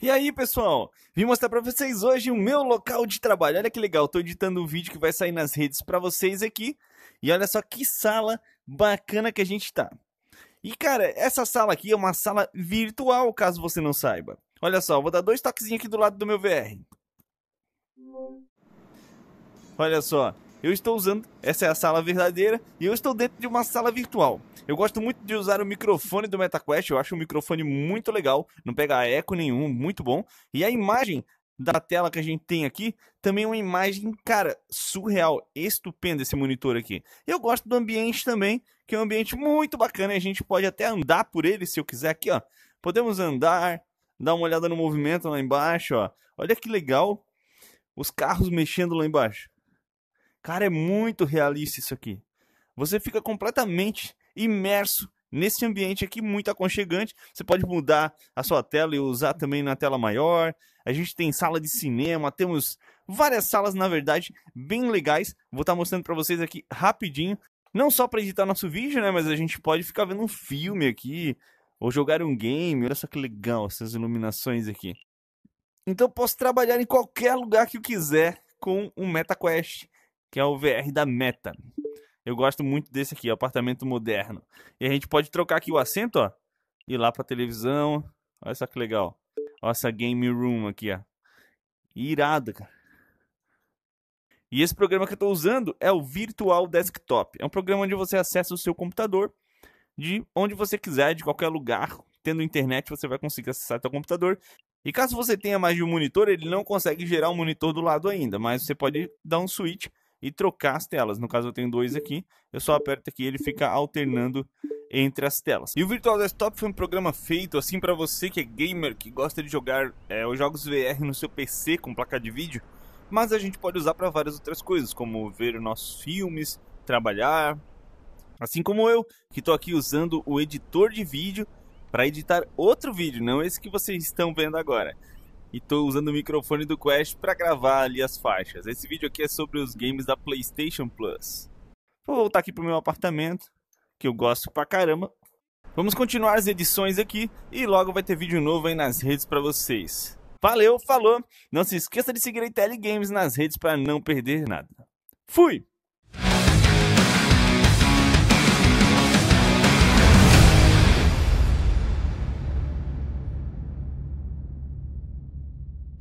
E aí, pessoal? Vim mostrar para vocês hoje o meu local de trabalho. Olha que legal, estou editando um vídeo que vai sair nas redes para vocês aqui. E olha só que sala bacana que a gente está. E cara, essa sala aqui é uma sala virtual, caso você não saiba. Olha só, vou dar dois toquezinhos aqui do lado do meu VR. Olha só, eu estou usando, essa é a sala verdadeira, e eu estou dentro de uma sala virtual. Eu gosto muito de usar o microfone do MetaQuest, eu acho um microfone muito legal, não pega eco nenhum, muito bom. E a imagem da tela que a gente tem aqui, também é uma imagem, cara, surreal, estupenda esse monitor aqui. Eu gosto do ambiente também, que é um ambiente muito bacana, e a gente pode até andar por ele se eu quiser aqui, ó. Podemos andar, dar uma olhada no movimento lá embaixo, ó. Olha que legal os carros mexendo lá embaixo. Cara, é muito realista isso aqui. Você fica completamente imerso nesse ambiente aqui muito aconchegante. Você pode mudar a sua tela e usar também na tela maior. A gente tem sala de cinema, temos várias salas, na verdade, bem legais. Vou estar tá mostrando para vocês aqui rapidinho. Não só para editar nosso vídeo, né? Mas a gente pode ficar vendo um filme aqui, ou jogar um game. Olha só que legal essas iluminações aqui. Então posso trabalhar em qualquer lugar que eu quiser com o MetaQuest, que é o VR da Meta. Eu gosto muito desse aqui, apartamento moderno. E a gente pode trocar aqui o assento, ó. Ir lá pra televisão. Olha só que legal. Olha essa game room aqui, ó. Irado, cara. E esse programa que eu estou usando é o Virtual Desktop. É um programa onde você acessa o seu computador de onde você quiser, de qualquer lugar. Tendo internet, você vai conseguir acessar seu computador. E caso você tenha mais de um monitor, ele não consegue gerar um monitor do lado ainda, mas você pode dar um switch e trocar as telas. No caso, eu tenho dois aqui, eu só aperto aqui e ele fica alternando entre as telas. E o Virtual Desktop foi um programa feito assim para você que é gamer, que gosta de jogar é, os jogos VR no seu PC com placa de vídeo, mas a gente pode usar para várias outras coisas, como ver nossos filmes, trabalhar, assim como eu, que estou aqui usando o editor de vídeo para editar outro vídeo, não esse que vocês estão vendo agora e tô usando o microfone do Quest para gravar ali as faixas. Esse vídeo aqui é sobre os games da PlayStation Plus. Vou voltar aqui pro meu apartamento, que eu gosto pra caramba. Vamos continuar as edições aqui e logo vai ter vídeo novo aí nas redes para vocês. Valeu, falou! Não se esqueça de seguir a ITL Games nas redes para não perder nada. Fui!